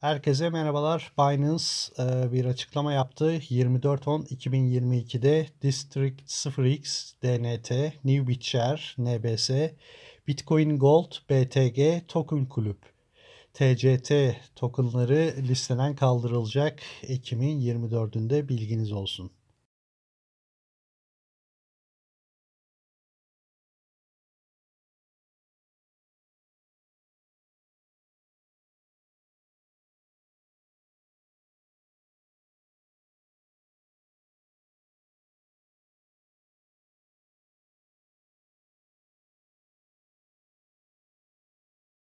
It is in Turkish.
Herkese merhabalar. Binance e, bir açıklama yaptı. 24.10.2022'de District 0x, DNT, New BitShare, NBS, Bitcoin Gold, BTG, Token Kulüp, TCT tokenları listeden kaldırılacak. Ekim'in 24'ünde bilginiz olsun.